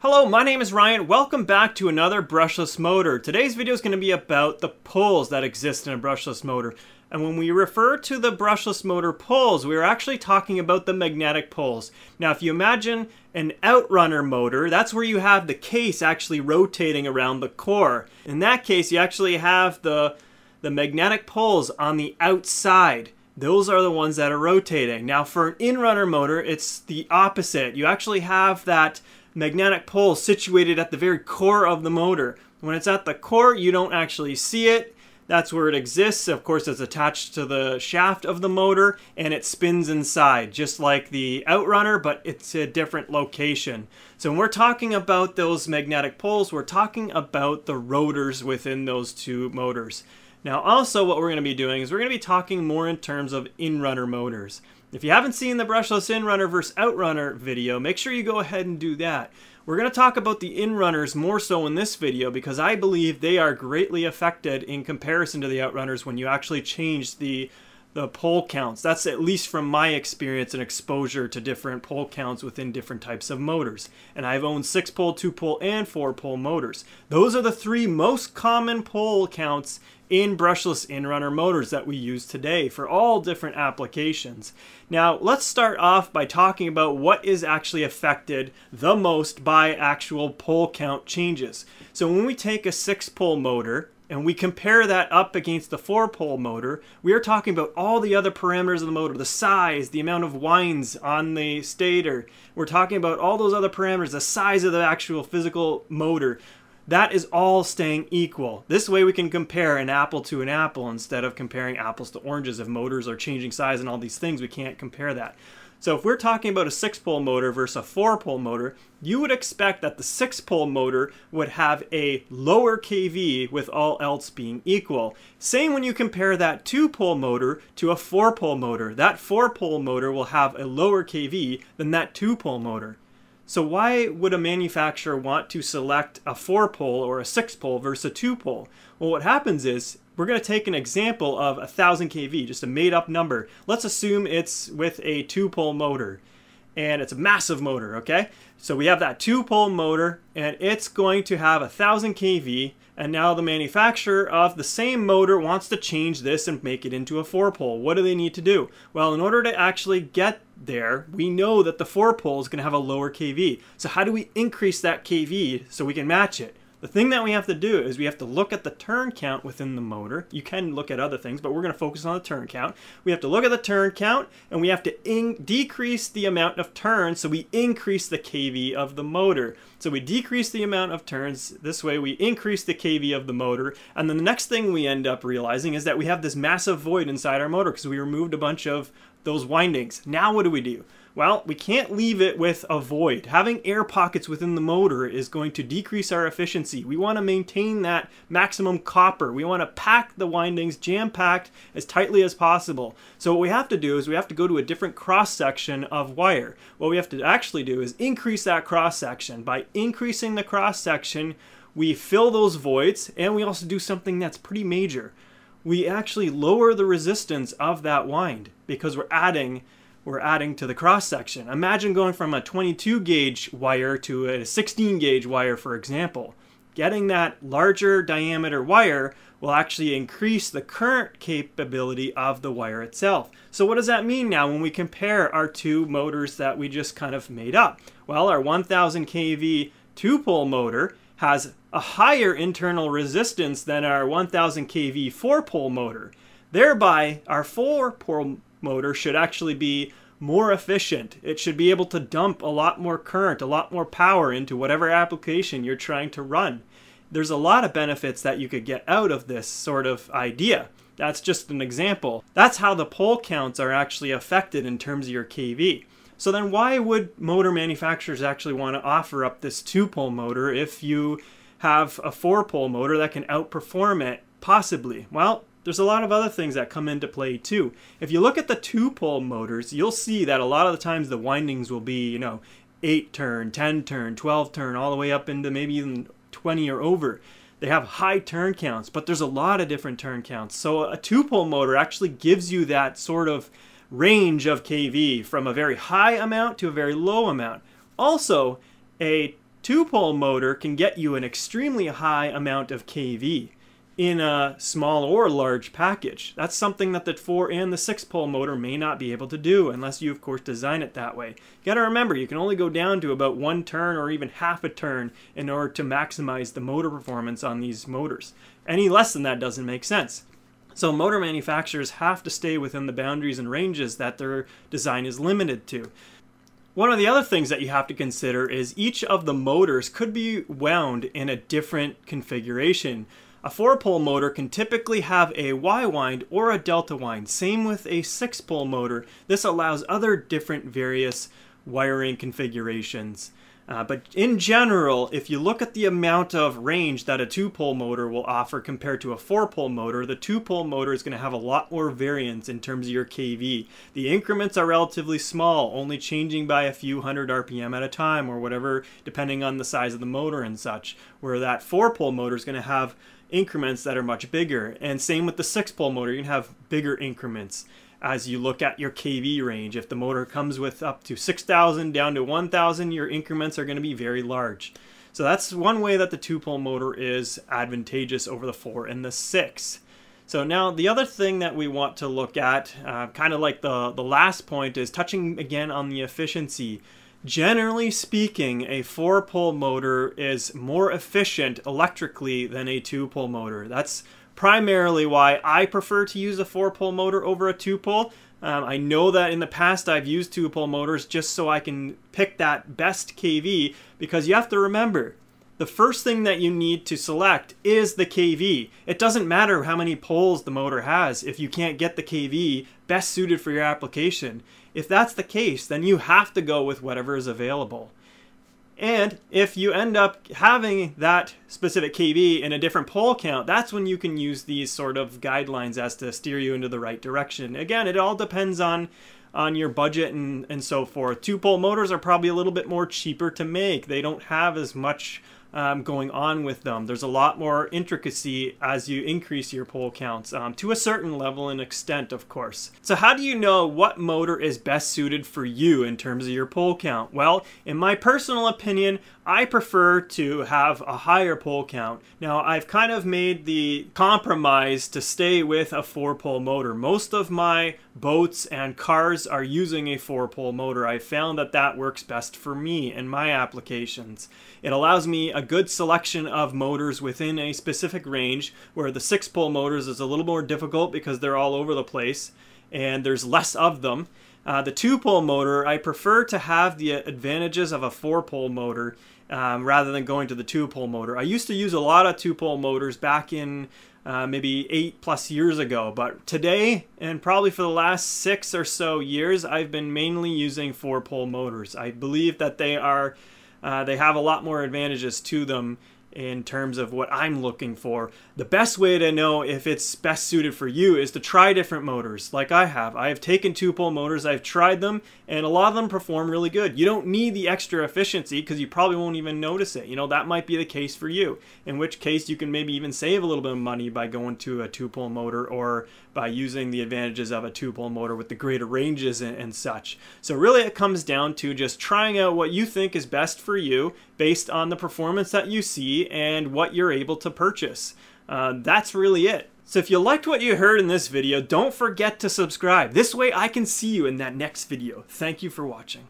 Hello, my name is Ryan. Welcome back to another brushless motor. Today's video is going to be about the pulls that exist in a brushless motor. And when we refer to the brushless motor pulls, we're actually talking about the magnetic pulls. Now, if you imagine an outrunner motor, that's where you have the case actually rotating around the core. In that case, you actually have the, the magnetic pulls on the outside those are the ones that are rotating. Now for an inrunner motor, it's the opposite. You actually have that magnetic pole situated at the very core of the motor. When it's at the core, you don't actually see it. That's where it exists. Of course, it's attached to the shaft of the motor and it spins inside, just like the Outrunner, but it's a different location. So when we're talking about those magnetic poles, we're talking about the rotors within those two motors. Now also what we're going to be doing is we're going to be talking more in terms of in-runner motors. If you haven't seen the brushless inrunner versus outrunner video, make sure you go ahead and do that. We're going to talk about the inrunners more so in this video because I believe they are greatly affected in comparison to the outrunners when you actually change the the pole counts. That's at least from my experience and exposure to different pole counts within different types of motors. And I've owned six pole, two pole, and four pole motors. Those are the three most common pole counts in brushless inrunner motors that we use today for all different applications. Now, let's start off by talking about what is actually affected the most by actual pole count changes. So when we take a six pole motor and we compare that up against the four pole motor, we are talking about all the other parameters of the motor, the size, the amount of winds on the stator. We're talking about all those other parameters, the size of the actual physical motor, that is all staying equal. This way we can compare an apple to an apple instead of comparing apples to oranges. If motors are changing size and all these things, we can't compare that. So if we're talking about a six-pole motor versus a four-pole motor, you would expect that the six-pole motor would have a lower kV with all else being equal. Same when you compare that two-pole motor to a four-pole motor. That four-pole motor will have a lower kV than that two-pole motor. So why would a manufacturer want to select a four pole or a six pole versus a two pole? Well, what happens is we're going to take an example of 1000 kV, just a made up number. Let's assume it's with a two pole motor and it's a massive motor, okay? So we have that two pole motor and it's going to have a thousand kV and now the manufacturer of the same motor wants to change this and make it into a four pole. What do they need to do? Well, in order to actually get there, we know that the four pole is gonna have a lower kV. So how do we increase that kV so we can match it? The thing that we have to do is we have to look at the turn count within the motor. You can look at other things, but we're going to focus on the turn count. We have to look at the turn count, and we have to decrease the amount of turns, so we increase the kV of the motor. So we decrease the amount of turns, this way we increase the kV of the motor, and then the next thing we end up realizing is that we have this massive void inside our motor because we removed a bunch of those windings. Now what do we do? Well, we can't leave it with a void. Having air pockets within the motor is going to decrease our efficiency. We want to maintain that maximum copper. We want to pack the windings jam-packed as tightly as possible. So what we have to do is we have to go to a different cross-section of wire. What we have to actually do is increase that cross-section. By increasing the cross-section, we fill those voids and we also do something that's pretty major we actually lower the resistance of that wind because we're adding we're adding to the cross section. Imagine going from a 22 gauge wire to a 16 gauge wire, for example. Getting that larger diameter wire will actually increase the current capability of the wire itself. So what does that mean now when we compare our two motors that we just kind of made up? Well, our 1000 kV two-pole motor has a higher internal resistance than our 1000 kV four-pole motor. Thereby, our four-pole motor should actually be more efficient. It should be able to dump a lot more current, a lot more power into whatever application you're trying to run. There's a lot of benefits that you could get out of this sort of idea. That's just an example. That's how the pole counts are actually affected in terms of your KV. So then why would motor manufacturers actually want to offer up this two-pole motor if you have a four pole motor that can outperform it, possibly? Well, there's a lot of other things that come into play too. If you look at the two pole motors, you'll see that a lot of the times the windings will be, you know, 8 turn, 10 turn, 12 turn, all the way up into maybe even 20 or over. They have high turn counts, but there's a lot of different turn counts. So a two pole motor actually gives you that sort of range of kV from a very high amount to a very low amount. Also, a two-pole motor can get you an extremely high amount of kV in a small or large package. That's something that the four and the six pole motor may not be able to do unless you of course design it that way. You gotta remember, you can only go down to about one turn or even half a turn in order to maximize the motor performance on these motors. Any less than that doesn't make sense. So motor manufacturers have to stay within the boundaries and ranges that their design is limited to. One of the other things that you have to consider is each of the motors could be wound in a different configuration. A four-pole motor can typically have a Y-wind or a delta wind. Same with a six-pole motor. This allows other different various wiring configurations. Uh, but in general, if you look at the amount of range that a two-pole motor will offer compared to a four-pole motor, the two-pole motor is going to have a lot more variance in terms of your kV. The increments are relatively small, only changing by a few hundred RPM at a time or whatever, depending on the size of the motor and such, where that four-pole motor is going to have increments that are much bigger. And same with the six-pole motor, you can have bigger increments as you look at your kV range. If the motor comes with up to 6,000 down to 1,000, your increments are going to be very large. So that's one way that the two-pole motor is advantageous over the four and the six. So now the other thing that we want to look at, uh, kind of like the, the last point, is touching again on the efficiency. Generally speaking, a four-pole motor is more efficient electrically than a two-pole motor. That's primarily why I prefer to use a four pole motor over a two pole. Um, I know that in the past I've used two pole motors just so I can pick that best KV because you have to remember the first thing that you need to select is the KV. It doesn't matter how many poles the motor has if you can't get the KV best suited for your application. If that's the case, then you have to go with whatever is available. And if you end up having that specific KB in a different pole count, that's when you can use these sort of guidelines as to steer you into the right direction. Again, it all depends on on your budget and, and so forth. Two pole motors are probably a little bit more cheaper to make. They don't have as much um, going on with them. There's a lot more intricacy as you increase your pole counts um, to a certain level and extent, of course. So how do you know what motor is best suited for you in terms of your pole count? Well, in my personal opinion, I prefer to have a higher pole count. Now, I've kind of made the compromise to stay with a four-pole motor. Most of my boats and cars are using a four-pole motor. I found that that works best for me in my applications. It allows me a good selection of motors within a specific range, where the six pole motors is a little more difficult because they're all over the place and there's less of them. Uh, the two pole motor, I prefer to have the advantages of a four pole motor um, rather than going to the two pole motor. I used to use a lot of two pole motors back in uh, maybe eight plus years ago, but today and probably for the last six or so years, I've been mainly using four pole motors. I believe that they are uh, they have a lot more advantages to them in terms of what I'm looking for. The best way to know if it's best suited for you is to try different motors like I have. I have taken two pole motors, I've tried them, and a lot of them perform really good. You don't need the extra efficiency because you probably won't even notice it. You know, that might be the case for you, in which case you can maybe even save a little bit of money by going to a two pole motor or by using the advantages of a two pole motor with the greater ranges and, and such. So really it comes down to just trying out what you think is best for you based on the performance that you see and what you're able to purchase. Uh, that's really it. So if you liked what you heard in this video, don't forget to subscribe. This way I can see you in that next video. Thank you for watching.